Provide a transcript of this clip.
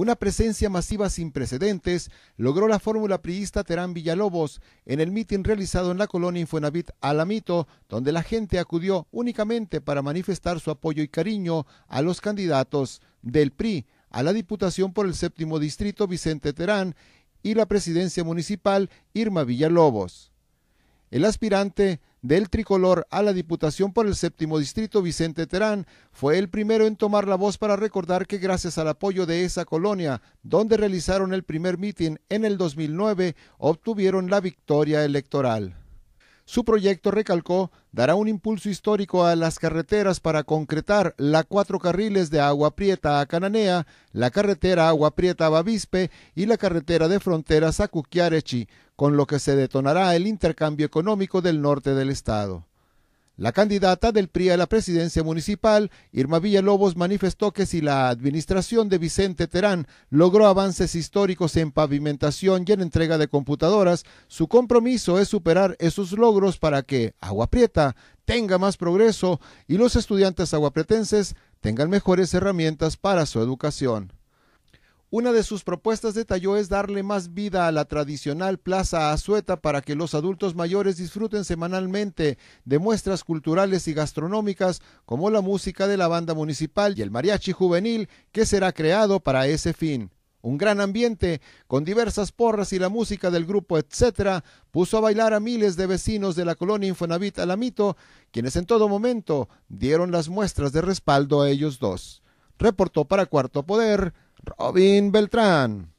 Una presencia masiva sin precedentes logró la fórmula priista Terán Villalobos en el mitin realizado en la colonia Infonavit Alamito, donde la gente acudió únicamente para manifestar su apoyo y cariño a los candidatos del PRI a la Diputación por el Séptimo Distrito Vicente Terán y la Presidencia Municipal Irma Villalobos. El aspirante del tricolor a la Diputación por el séptimo distrito, Vicente Terán, fue el primero en tomar la voz para recordar que gracias al apoyo de esa colonia, donde realizaron el primer mitin en el 2009, obtuvieron la victoria electoral. Su proyecto, recalcó, dará un impulso histórico a las carreteras para concretar la cuatro carriles de Agua Prieta a Cananea, la carretera Agua Prieta a Bavispe y la carretera de fronteras a Cuquiarechi, con lo que se detonará el intercambio económico del norte del estado. La candidata del PRI a la presidencia municipal, Irma Villalobos, manifestó que si la administración de Vicente Terán logró avances históricos en pavimentación y en entrega de computadoras, su compromiso es superar esos logros para que Agua Prieta tenga más progreso y los estudiantes aguapretenses tengan mejores herramientas para su educación. Una de sus propuestas detalló es darle más vida a la tradicional Plaza Azueta para que los adultos mayores disfruten semanalmente de muestras culturales y gastronómicas como la música de la banda municipal y el mariachi juvenil que será creado para ese fin. Un gran ambiente, con diversas porras y la música del grupo Etcétera, puso a bailar a miles de vecinos de la colonia Infonavit Alamito, quienes en todo momento dieron las muestras de respaldo a ellos dos. Reportó para Cuarto Poder Robin Beltrán.